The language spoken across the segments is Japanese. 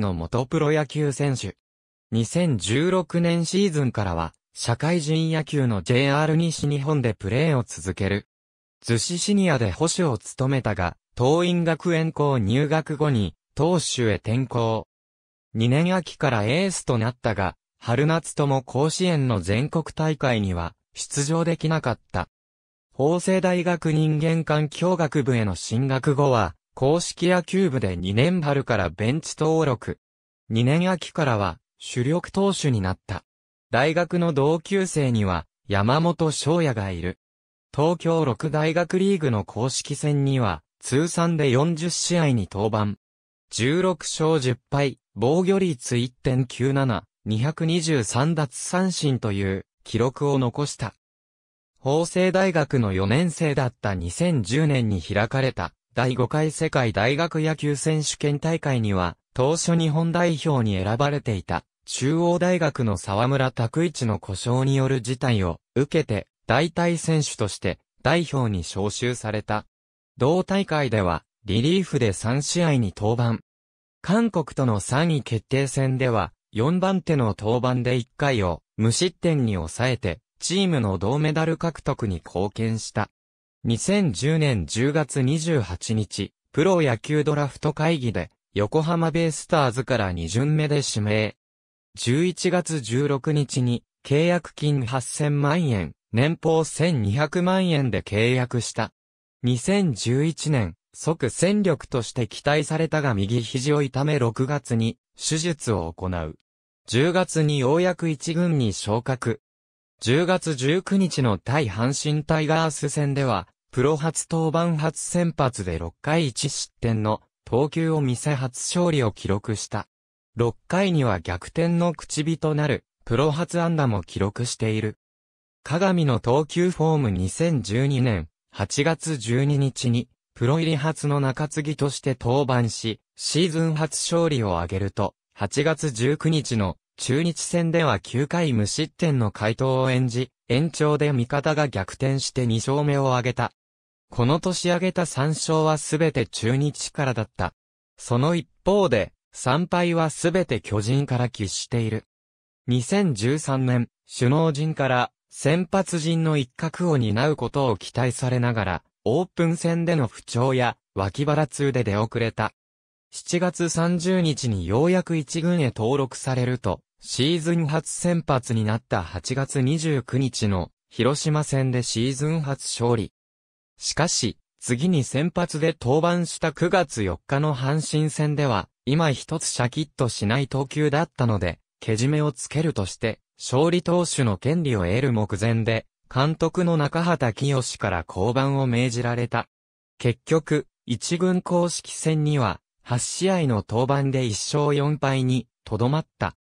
の元プロ野球選手。2016年シーズンからは、社会人野球の JR 西日本でプレーを続ける。逗子シニアで保守を務めたが、党院学園校入学後に、投手へ転校。2年秋からエースとなったが、春夏とも甲子園の全国大会には出場できなかった。法政大学人間環境学部への進学後は、公式野球部で2年春からベンチ登録。2年秋からは主力投手になった。大学の同級生には山本翔也がいる。東京六大学リーグの公式戦には通算で40試合に登板。16勝10敗、防御率1.97、223奪三振という記録を残した。法政大学の4年生だった2010年に開かれた第5回世界大学野球選手権大会には、当初日本代表に選ばれていた、中央大学の沢村拓一の故障による事態を受けて、代替選手として代表に招集された。同大会では、リリーフで3試合に登板。韓国との3位決定戦では、4番手の登板で1回を無失点に抑えて、チームの銅メダル獲得に貢献した。2010年10月28日、プロ野球ドラフト会議で、横浜ベイスターズから2巡目で指名。11月16日に、契約金8000万円、年俸1200万円で契約した。2011年、即戦力として期待されたが右肘を痛め6月に手術を行う。10月にようやく一軍に昇格、10月19日の対阪神タイガース戦では、プロ初登板初先発で6回1失点の投球を見せ初勝利を記録した。6回には逆転の口火となる、プロ初安打も記録している。鏡の投球フォーム2012年8月12日に、プロ入り初の中継ぎとして登板し、シーズン初勝利を挙げると、8月19日の中日戦では9回無失点の回答を演じ、延長で味方が逆転して2勝目を挙げた。この年挙げた3勝はすべて中日からだった。その一方で、3敗はすべて巨人から喫している。2013年、首脳陣から先発陣の一角を担うことを期待されながら、オープン戦での不調や脇腹痛で出遅れた。7月30日にようやく一軍へ登録されると、シーズン初先発になった8月29日の広島戦でシーズン初勝利。しかし、次に先発で登板した9月4日の阪神戦では、今一つシャキッとしない投球だったので、けじめをつけるとして、勝利投手の権利を得る目前で、監督の中畑清から降板を命じられた。結局、一軍公式戦には、8試合の登板で1勝4敗に、とどまった。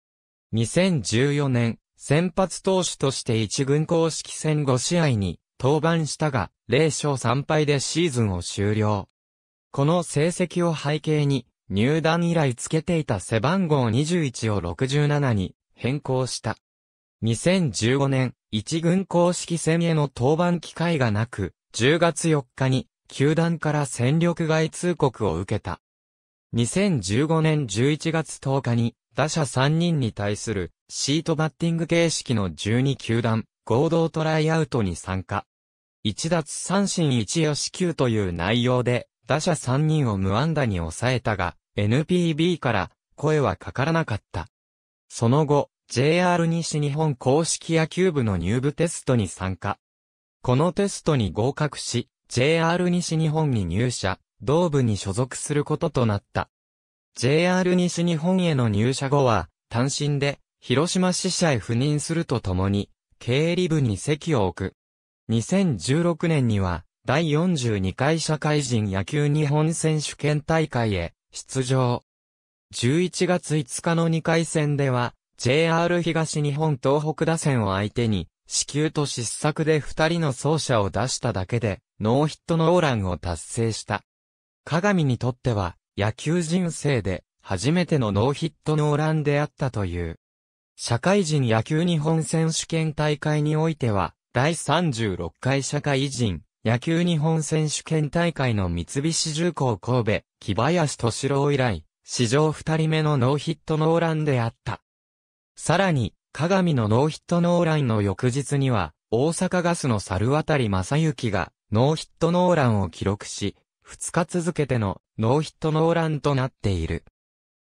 2014年、先発投手として一軍公式戦5試合に登板したが、0勝3敗でシーズンを終了。この成績を背景に、入団以来つけていた背番号21を67に変更した。2015年、一軍公式戦への登板機会がなく、10月4日に、球団から戦力外通告を受けた。2015年11月10日に、打者3人に対するシートバッティング形式の12球団合同トライアウトに参加。1奪三振1よし球という内容で打者3人を無安打に抑えたが NPB から声はかからなかった。その後、JR 西日本公式野球部の入部テストに参加。このテストに合格し、JR 西日本に入社、同部に所属することとなった。JR 西日本への入社後は、単身で、広島支社へ赴任するとともに、経理部に席を置く。2016年には、第42回社会人野球日本選手権大会へ出場。11月5日の2回戦では、JR 東日本東北打線を相手に、死球と失策で2人の走者を出しただけで、ノーヒットノーランを達成した。鏡にとっては、野球人生で初めてのノーヒットノーランであったという。社会人野球日本選手権大会においては、第36回社会人野球日本選手権大会の三菱重工神戸、木林敏郎以来、史上二人目のノーヒットノーランであった。さらに、鏡のノーヒットノーランの翌日には、大阪ガスの猿渡正幸が、ノーヒットノーランを記録し、2日続けてのノーヒットノーランとなっている。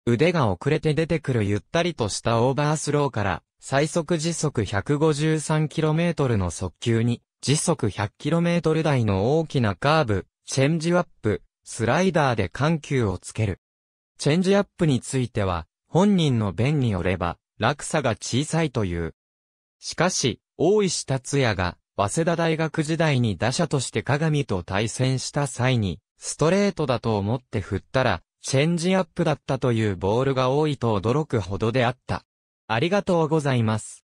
腕が遅れて出てくるゆったりとしたオーバースローから、最速時速 153km の速球に、時速 100km 台の大きなカーブ、チェンジアップ、スライダーで緩急をつける。チェンジアップについては、本人の弁によれば、落差が小さいという。しかし、大石達也が、早稲田大学時代に打者として鏡と対戦した際に、ストレートだと思って振ったら、チェンジアップだったというボールが多いと驚くほどであった。ありがとうございます。